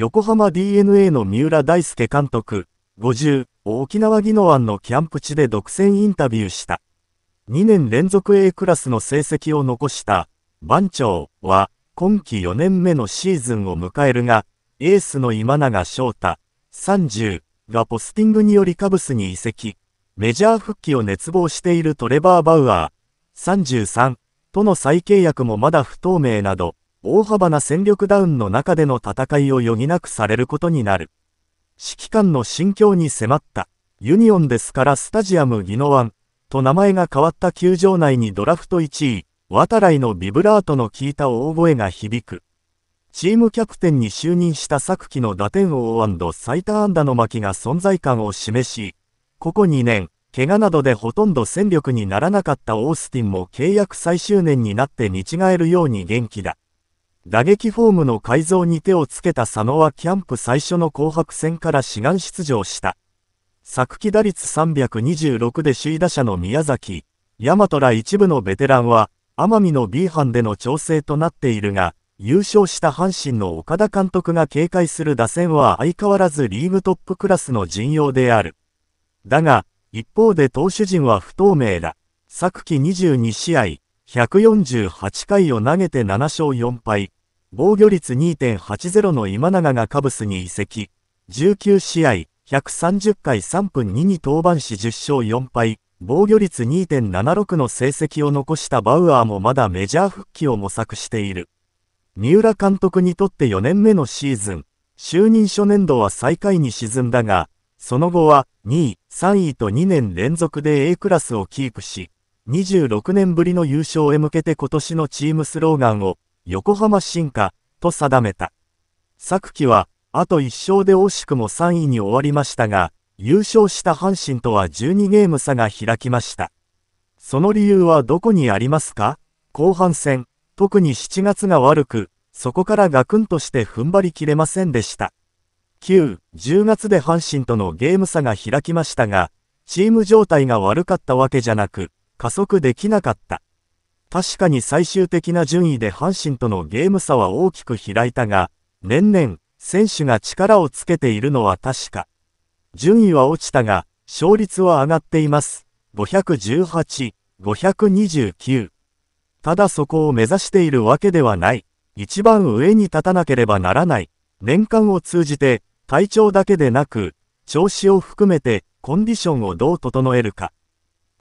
横浜 DeNA の三浦大輔監督、50、沖縄宜野案のキャンプ地で独占インタビューした。2年連続 A クラスの成績を残した番長は今季4年目のシーズンを迎えるが、エースの今永翔太30がポスティングによりカブスに移籍、メジャー復帰を熱望しているトレバー・バウアー33との再契約もまだ不透明など、大幅な戦力ダウンの中での戦いを余儀なくされることになる。指揮官の心境に迫った、ユニオンですからスタジアムギノワン、と名前が変わった球場内にドラフト1位、渡来のビブラートの効いた大声が響く。チームキャプテンに就任した昨季の打点王最多安打の巻が存在感を示し、ここ2年、怪我などでほとんど戦力にならなかったオースティンも契約最終年になって見違えるように元気だ。打撃フォームの改造に手をつけた佐野はキャンプ最初の紅白戦から志願出場した。昨季打率326で首位打者の宮崎、大和ら一部のベテランは、奄美の B 班での調整となっているが、優勝した阪神の岡田監督が警戒する打線は相変わらずリーグトップクラスの陣容である。だが、一方で投手陣は不透明だ。昨季22試合、148回を投げて7勝4敗、防御率2.80の今永がカブスに移籍、19試合、130回3分2に登板し10勝4敗、防御率2.76の成績を残したバウアーもまだメジャー復帰を模索している。三浦監督にとって4年目のシーズン、就任初年度は最下位に沈んだが、その後は2位、3位と2年連続で A クラスをキープし、26年ぶりの優勝へ向けて今年のチームスローガンを、横浜進化、と定めた。昨季は、あと1勝で惜しくも3位に終わりましたが、優勝した阪神とは12ゲーム差が開きました。その理由はどこにありますか後半戦、特に7月が悪く、そこからガクンとして踏ん張りきれませんでした。9、10月で阪神とのゲーム差が開きましたが、チーム状態が悪かったわけじゃなく、加速できなかった。確かに最終的な順位で阪神とのゲーム差は大きく開いたが、年々、選手が力をつけているのは確か。順位は落ちたが、勝率は上がっています。518、529。ただそこを目指しているわけではない。一番上に立たなければならない。年間を通じて、体調だけでなく、調子を含めて、コンディションをどう整えるか。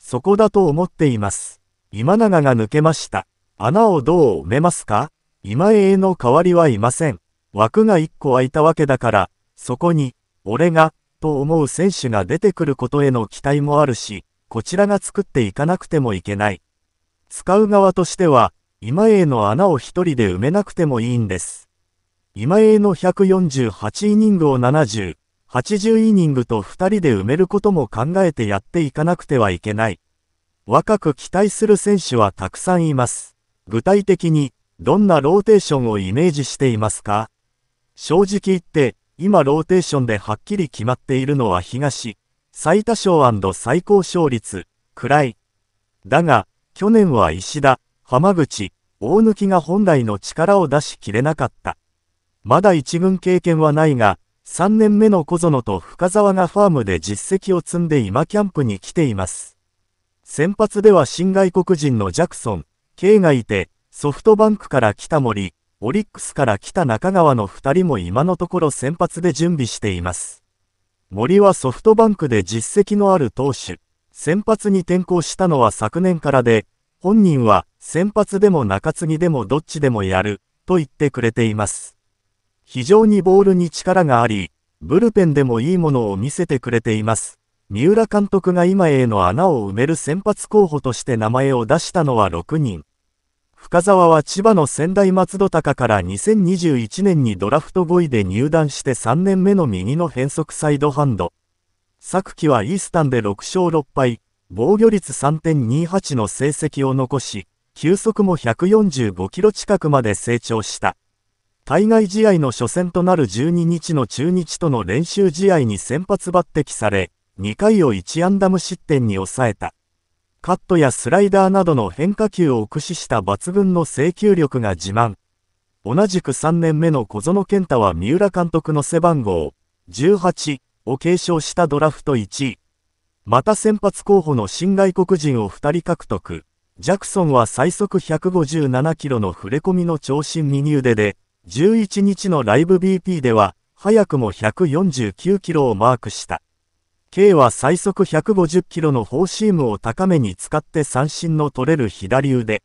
そこだと思っています。今永が抜けました。穴をどう埋めますか今永の代わりはいません。枠が1個空いたわけだから、そこに、俺が、と思う選手が出てくることへの期待もあるし、こちらが作っていかなくてもいけない。使う側としては、今永の穴を1人で埋めなくてもいいんです。今永の148イニングを70、80イニングと2人で埋めることも考えてやっていかなくてはいけない。若く期待する選手はたくさんいます。具体的に、どんなローテーションをイメージしていますか正直言って、今ローテーションではっきり決まっているのは東、最多勝最高勝率、くらい。だが、去年は石田、浜口、大貫が本来の力を出しきれなかった。まだ一軍経験はないが、3年目の小園と深沢がファームで実績を積んで今キャンプに来ています。先発では新外国人のジャクソン、K がいて、ソフトバンクから来た森、オリックスから来た中川の2人も今のところ先発で準備しています。森はソフトバンクで実績のある投手、先発に転向したのは昨年からで、本人は先発でも中継ぎでもどっちでもやる、と言ってくれています。非常にボールに力があり、ブルペンでもいいものを見せてくれています。三浦監督が今への穴を埋める先発候補として名前を出したのは6人。深沢は千葉の仙台松戸高から2021年にドラフト5位で入団して3年目の右の変則サイドハンド。昨季はイースタンで6勝6敗、防御率3.28の成績を残し、球速も145キロ近くまで成長した。対外試合の初戦となる12日の中日との練習試合に先発抜擢され、2回を1安打無失点に抑えた。カットやスライダーなどの変化球を駆使した抜群の制球力が自慢。同じく3年目の小園健太は三浦監督の背番号18を継承したドラフト1位。また先発候補の新外国人を2人獲得。ジャクソンは最速157キロの触れ込みの長身右腕で、11日のライブ BP では、早くも149キロをマークした。K は最速150キロのフォーシームを高めに使って三振の取れる左腕。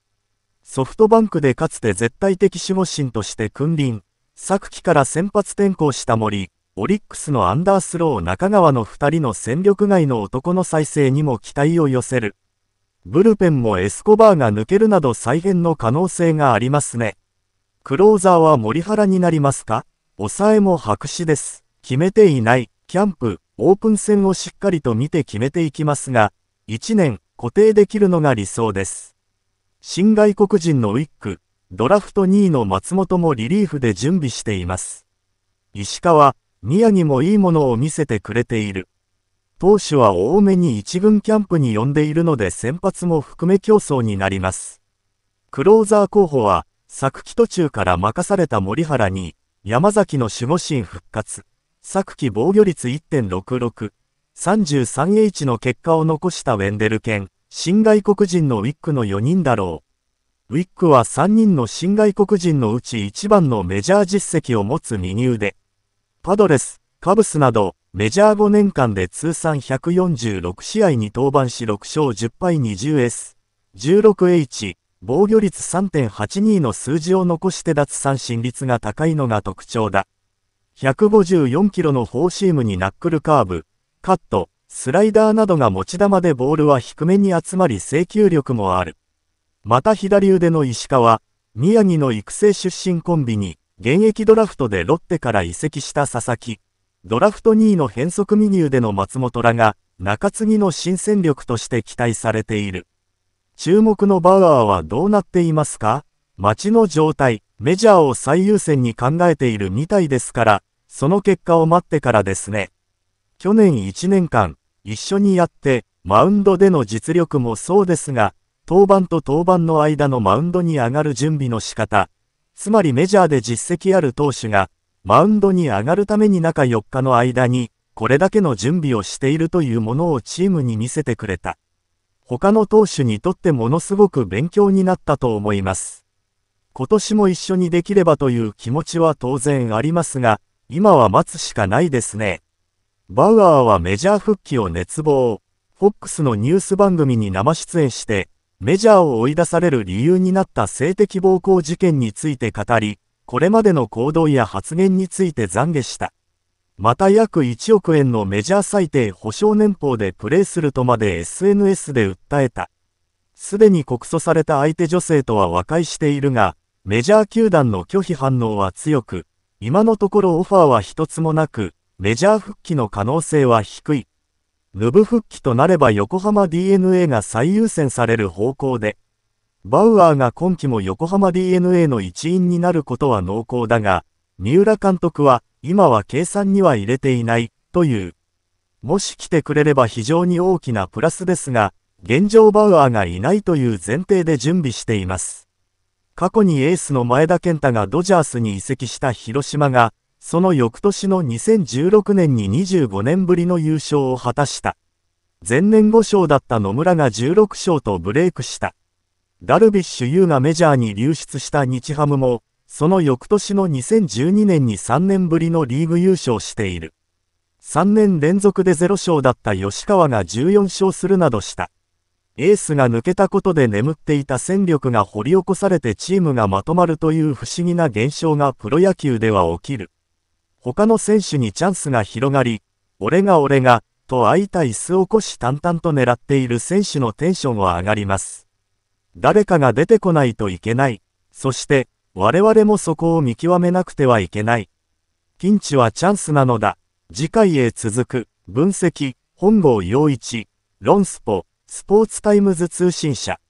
ソフトバンクでかつて絶対的守護神として君臨。昨季から先発転向した森、オリックスのアンダースロー中川の2人の戦力外の男の再生にも期待を寄せる。ブルペンもエスコバーが抜けるなど再編の可能性がありますね。クローザーは森原になりますか抑えも白紙です。決めていない、キャンプ、オープン戦をしっかりと見て決めていきますが、1年固定できるのが理想です。新外国人のウィック、ドラフト2位の松本もリリーフで準備しています。石川、宮城もいいものを見せてくれている。投手は多めに1軍キャンプに呼んでいるので先発も含め競争になります。クローザー候補は、作期途中から任された森原に、山崎の守護神復活。作期防御率1.66。33H の結果を残したウェンデル県、新外国人のウィックの4人だろう。ウィックは3人の新外国人のうち一番のメジャー実績を持つ右腕。パドレス、カブスなど、メジャー5年間で通算146試合に登板し6勝10敗 20S、16H、防御率3.82の数字を残して脱三振率が高いのが特徴だ。154キロのフォーシームにナックルカーブ、カット、スライダーなどが持ち球でボールは低めに集まり制球力もある。また左腕の石川、宮城の育成出身コンビに、現役ドラフトでロッテから移籍した佐々木、ドラフト2位の変則メニューでの松本らが、中継ぎの新戦力として期待されている。注目のバウアーはどうなっていますか街の状態、メジャーを最優先に考えているみたいですから、その結果を待ってからですね。去年1年間、一緒にやって、マウンドでの実力もそうですが、登板と登板の間のマウンドに上がる準備の仕方、つまりメジャーで実績ある投手が、マウンドに上がるために中4日の間に、これだけの準備をしているというものをチームに見せてくれた。他の投手にとってものすごく勉強になったと思います。今年も一緒にできればという気持ちは当然ありますが、今は待つしかないですね。バウアーはメジャー復帰を熱望。FOX のニュース番組に生出演して、メジャーを追い出される理由になった性的暴行事件について語り、これまでの行動や発言について懺悔した。また約1億円のメジャー最低保証年俸でプレーするとまで SNS で訴えた。すでに告訴された相手女性とは和解しているが、メジャー球団の拒否反応は強く、今のところオファーは一つもなく、メジャー復帰の可能性は低い。ヌブ復帰となれば横浜 DNA が最優先される方向で、バウアーが今季も横浜 DNA の一員になることは濃厚だが、三浦監督は、今は計算には入れていない、という。もし来てくれれば非常に大きなプラスですが、現状バウアーがいないという前提で準備しています。過去にエースの前田健太がドジャースに移籍した広島が、その翌年の2016年に25年ぶりの優勝を果たした。前年5勝だった野村が16勝とブレイクした。ダルビッシュ有がメジャーに流出した日ハムも、その翌年の2012年に3年ぶりのリーグ優勝している。3年連続で0勝だった吉川が14勝するなどした。エースが抜けたことで眠っていた戦力が掘り起こされてチームがまとまるという不思議な現象がプロ野球では起きる。他の選手にチャンスが広がり、俺が俺が、と空いた椅子をこし淡々と狙っている選手のテンションは上がります。誰かが出てこないといけない。そして、我々もそこを見極めなくてはいけない。ピンチはチャンスなのだ。次回へ続く、分析、本郷洋一、ロンスポ、スポーツタイムズ通信社。